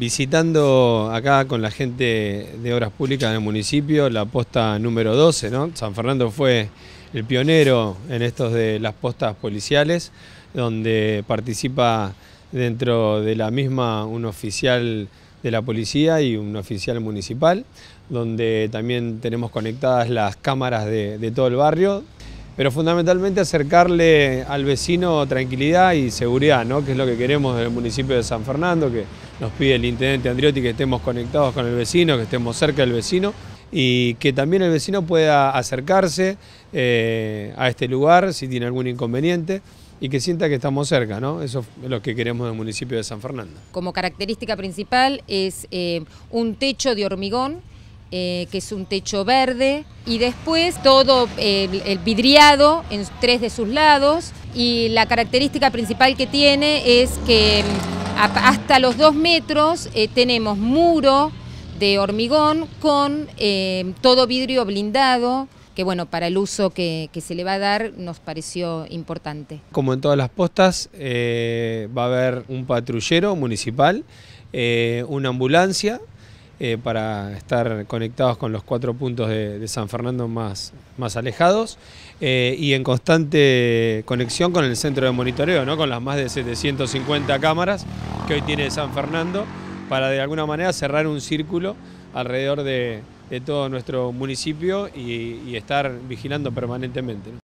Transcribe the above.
visitando acá con la gente de Obras Públicas del municipio la posta número 12, ¿no? San Fernando fue el pionero en estos de las postas policiales, donde participa dentro de la misma un oficial de la policía y un oficial municipal, donde también tenemos conectadas las cámaras de, de todo el barrio, pero fundamentalmente acercarle al vecino tranquilidad y seguridad, ¿no? que es lo que queremos del municipio de San Fernando, que nos pide el intendente Andriotti que estemos conectados con el vecino, que estemos cerca del vecino y que también el vecino pueda acercarse eh, a este lugar si tiene algún inconveniente y que sienta que estamos cerca, ¿no? Eso es lo que queremos del municipio de San Fernando. Como característica principal es eh, un techo de hormigón eh, que es un techo verde, y después todo el, vidriado en tres de sus lados, y la característica principal que tiene es que mm, hasta los dos metros eh, tenemos muro de hormigón con eh, todo vidrio blindado, que bueno, para el uso que, se le va a dar nos pareció importante. Como en todas las postas, va a haber un patrullero municipal, una ambulancia, eh, para estar conectados con los cuatro puntos de, San Fernando más, más alejados eh, y en constante conexión con el centro de monitoreo, ¿no? con las más de 750 cámaras que hoy tiene San Fernando para de alguna manera cerrar un círculo alrededor de, todo nuestro municipio y, estar vigilando permanentemente.